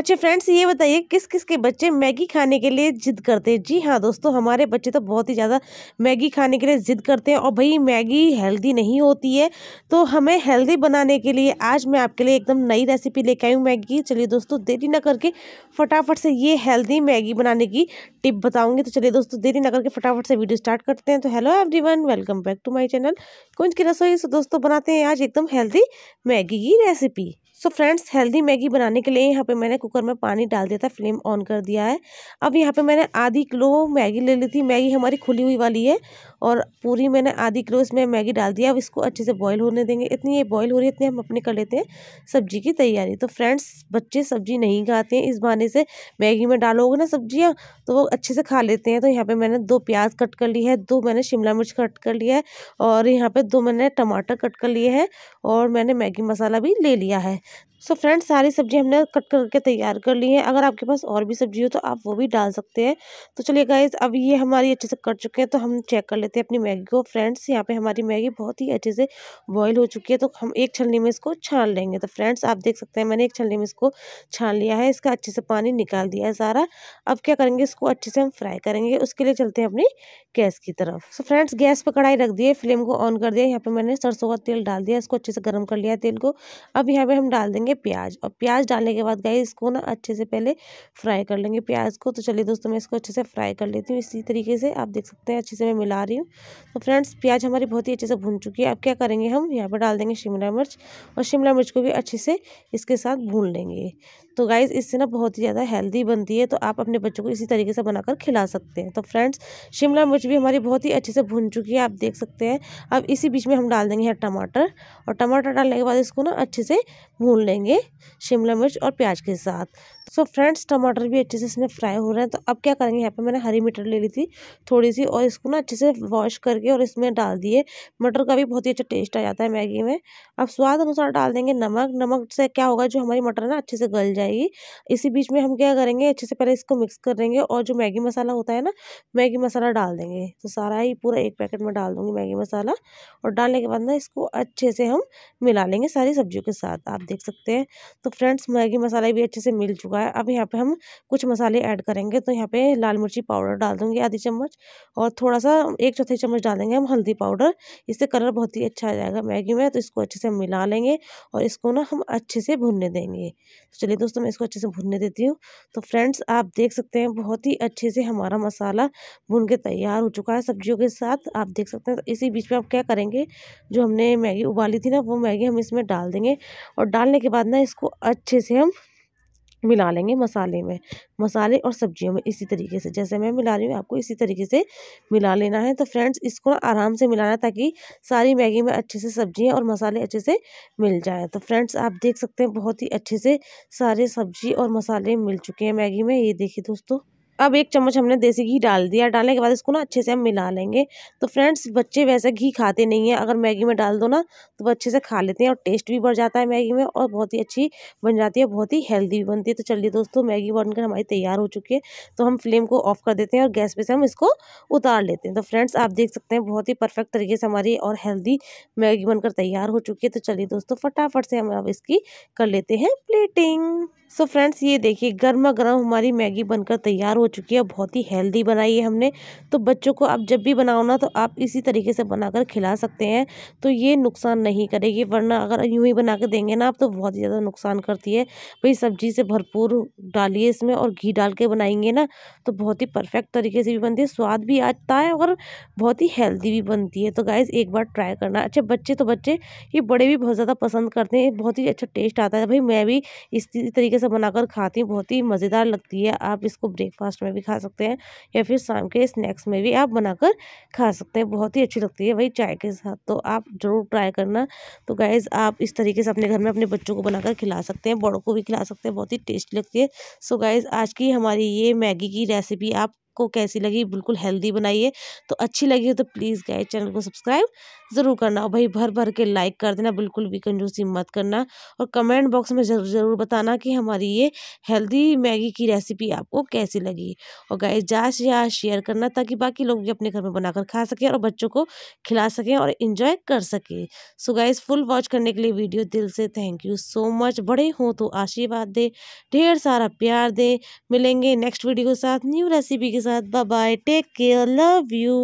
अच्छा फ्रेंड्स ये बताइए किस किस के बच्चे मैगी खाने के लिए ज़िद करते हैं जी हाँ दोस्तों हमारे बच्चे तो बहुत ही ज़्यादा मैगी खाने के लिए ज़िद करते हैं और भाई मैगी हेल्दी नहीं होती है तो हमें हेल्दी बनाने के लिए आज मैं आपके लिए एकदम नई रेसिपी लेके आई हूँ मैगी की चलिए दोस्तों देरी ना करके फटाफट से ये हेल्दी मैगी बनाने की टिप बताऊँगी तो चलिए दोस्तों देरी ना करके फटाफट से वीडियो स्टार्ट करते हैं तो hello every welcome back to my channel Kunj की रसोई से दोस्तों बनाते हैं आज एकदम हेल्दी मैगी की recipe so friends healthy Maggi बनाने के लिए यहाँ पे मैंने कुकर में पानी डाल दिया था फ्लेम ऑन कर दिया है अब यहाँ पे मैंने आधी किलो मैगी ले ली थी मैगी हमारी खुली हुई वाली है और पूरी मैंने आधी किलो इसमें मैगी डाल दिया अब इसको अच्छे से बॉयल होने देंगे इतनी ये बॉयल हो रही है इतनी हम अपने कर लेते हैं सब्जी की तैयारी तो फ्रेंड्स बच्चे सब्जी नहीं खाते हैं इस बहाने से मैगी में डालोगे ना सब्जियाँ तो वो अच्छे से खा लेते हैं तो यहाँ पर मैंने दो प्याज कट कर ली है दो मैंने शिमला मिर्च कट कर लिया है और यहाँ पर दो मैंने टमाटर कट कर लिए हैं और मैंने मैगी मसाला भी ले लिया है सो फ्रेंड्स सारी सब्जी हमने कट करके तैयार कर ली है अगर आपके पास और भी सब्जी हो तो आप वो भी डाल सकते हैं तो चलिए गाइज अब ये हमारी अच्छे से कट चुके हैं तो हम चेक कर लेते हैं अपनी मैगी को फ्रेंड्स यहाँ पे हमारी मैगी बहुत ही अच्छे से बॉईल हो चुकी है तो हम एक छलनी में इसको छान लेंगे तो फ्रेंड्स आप देख सकते हैं मैंने एक छलनी में इसको छान लिया है इसका अच्छे से पानी निकाल दिया है सारा अब क्या करेंगे इसको अच्छे से हम फ्राई करेंगे उसके लिए चलते हैं अपनी गैस की तरफ सो फ्रेंड्स गैस पर कढ़ाई रख दिए फ्लेम को ऑन कर दिया यहाँ पर मैंने सरसों का तेल डाल दिया इसको अच्छे से गर्म कर लिया तेल को अब यहाँ पर हम डाल डाल देंगे प्याज और प्याज डालने के बाद गाइस इसको ना अच्छे से पहले फ्राई कर लेंगे प्याज को तो चलिए दोस्तों मैं इसको अच्छे से फ्राई कर लेती हूँ इसी तरीके से आप देख सकते हैं अच्छे से मैं मिला रही हूँ तो फ्रेंड्स प्याज हमारी बहुत ही अच्छे से भून चुकी है अब क्या करेंगे हम यहाँ पर डाल देंगे शिमला मिर्च और शिमला मिर्च को भी अच्छे से इसके साथ भून लेंगे तो गाइज़ इससे ना बहुत ही ज़्यादा हेल्दी बनती है तो आप अपने बच्चों को इसी तरीके से बनाकर खिला सकते हैं तो फ्रेंड्स शिमला मिर्च भी हमारी बहुत ही अच्छे से भून चुकी है आप देख सकते हैं अब इसी बीच में हम डाल देंगे टमाटर और टमाटर डालने के बाद इसको ना अच्छे से भून भून लेंगे शिमला मिर्च और प्याज के साथ सो so फ्रेंड्स टमाटर भी अच्छे से इसमें फ्राई हो रहे हैं तो अब क्या करेंगे यहाँ पे मैंने हरी मटर ले ली थी थोड़ी सी और इसको ना अच्छे से वॉश करके और इसमें डाल दिए मटर का भी बहुत ही अच्छा टेस्ट आ जाता है मैगी में अब स्वाद अनुसार डाल देंगे नमक नमक से क्या होगा जो हमारी मटर ना अच्छे से गल जाएगी इसी बीच में हम क्या करेंगे अच्छे से पहले इसको मिक्स कर देंगे और जो मैगी मसाला होता है ना मैगी मसाला डाल देंगे तो सारा ही पूरा एक पैकेट में डाल दूँगी मैगी मसाला और डालने के बाद ना इसको अच्छे से हम मिला लेंगे सारी सब्जियों के साथ आप देख देख सकते हैं तो फ्रेंड्स मैगी मसाला भी अच्छे से मिल चुका है अब यहाँ पे हम कुछ मसाले ऐड करेंगे तो यहाँ पे लाल मिर्ची पाउडर डाल देंगे आधी चम्मच और थोड़ा सा एक चौथाई चम्मच डालेंगे हम हल्दी पाउडर इससे कलर बहुत ही अच्छा आ जाएगा मैगी में तो इसको अच्छे से मिला लेंगे और इसको ना हम अच्छे से भुनने देंगे तो चलिए दोस्तों मैं इसको अच्छे से भुनने देती हूँ तो फ्रेंड्स आप देख सकते हैं बहुत ही अच्छे से हमारा मसाला भुन के तैयार हो चुका है सब्जियों के साथ आप देख सकते हैं तो इसी बीच में आप क्या करेंगे जो हमने मैगी उबाली थी ना वो मैगी हम इसमें डाल देंगे और डाल डालने के बाद ना इसको अच्छे से हम मिला लेंगे मसाले में मसाले और सब्जियों में इसी तरीके से जैसे मैं मिला रही हूँ आपको इसी तरीके से मिला लेना है तो फ्रेंड्स इसको ना आराम से मिलाना ताकि सारी मैगी में अच्छे से सब्जियाँ और मसाले अच्छे से मिल जाएँ तो फ्रेंड्स आप देख सकते हैं बहुत ही अच्छे से सारे सब्जी और मसाले मिल चुके हैं मैगी में ये देखिए दोस्तों अब एक चम्मच हमने देसी घी डाल दिया डालने के बाद इसको ना अच्छे से हम मिला लेंगे तो फ्रेंड्स बच्चे वैसे घी खाते नहीं हैं अगर मैगी में डाल दो ना तो वो अच्छे से खा लेते हैं और टेस्ट भी बढ़ जाता है मैगी में और बहुत ही अच्छी बन जाती है बहुत ही हेल्दी भी बनती है तो चलिए दोस्तों मैगी बनकर हमारी तैयार हो चुकी है तो हम फ्लेम को ऑफ कर देते हैं और गैस पर से हम इसको उतार लेते हैं तो फ्रेंड्स आप देख सकते हैं बहुत ही परफेक्ट तरीके से हमारी और हेल्दी मैगी बनकर तैयार हो चुकी है तो चलिए दोस्तों फटाफट से हम अब इसकी कर लेते हैं प्लेटिंग सो फ्रेंड्स ये देखिए गर्मा गर्म हमारी मैगी बनकर तैयार हो चुकी है बहुत ही हेल्दी बनाई है हमने तो बच्चों को आप जब भी बनाओ ना तो आप इसी तरीके से बनाकर खिला सकते हैं तो ये नुकसान नहीं करेगी वरना अगर यूँ ही बना के देंगे ना आप तो बहुत ही ज़्यादा नुकसान करती है भाई सब्जी से भरपूर डालिए इसमें और घी डाल के बनाएंगे ना तो बहुत ही परफेक्ट तरीके से भी बनती है स्वाद भी आता है और बहुत ही हेल्दी भी बनती है तो गाइज़ एक बार ट्राई करना अच्छा बच्चे तो बच्चे ये बड़े भी बहुत ज़्यादा पसंद करते हैं बहुत ही अच्छा टेस्ट आता है भाई मैं भी इस तरीके से बनाकर खाती हूँ बहुत ही मज़ेदार लगती है आप इसको ब्रेकफास्ट ब्रेकफास्ट में भी खा सकते हैं या फिर शाम के स्नैक्स में भी आप बनाकर खा सकते हैं बहुत ही अच्छी लगती है वही चाय के साथ तो आप ज़रूर ट्राई करना तो गाइज़ आप इस तरीके से अपने घर में अपने बच्चों को बनाकर खिला सकते हैं बड़ों को भी खिला सकते हैं बहुत ही टेस्टी लगती है सो गाइज़ आज की हमारी ये मैगी की रेसिपी आप आपको कैसी लगी बिल्कुल हेल्दी बनाइए तो अच्छी लगी हो तो प्लीज़ गाय चैनल को सब्सक्राइब ज़रूर करना और भाई भर भर के लाइक कर देना बिल्कुल भी कंजूसी मत करना और कमेंट बॉक्स में ज़रूर ज़रूर बताना कि हमारी ये हेल्दी मैगी की रेसिपी आपको कैसी लगी और गाय जा शेयर करना ताकि बाकी लोग भी अपने घर में बनाकर खा सकें और बच्चों को खिला सकें और इन्जॉय कर सकें सो गाइज़ फुल वॉच करने के लिए वीडियो दिल से थैंक यू सो मच बड़े हों तो आशीर्वाद दें ढेर सारा प्यार दें मिलेंगे नेक्स्ट वीडियो के साथ न्यू रेसिपी के के साथ bye bye take care love you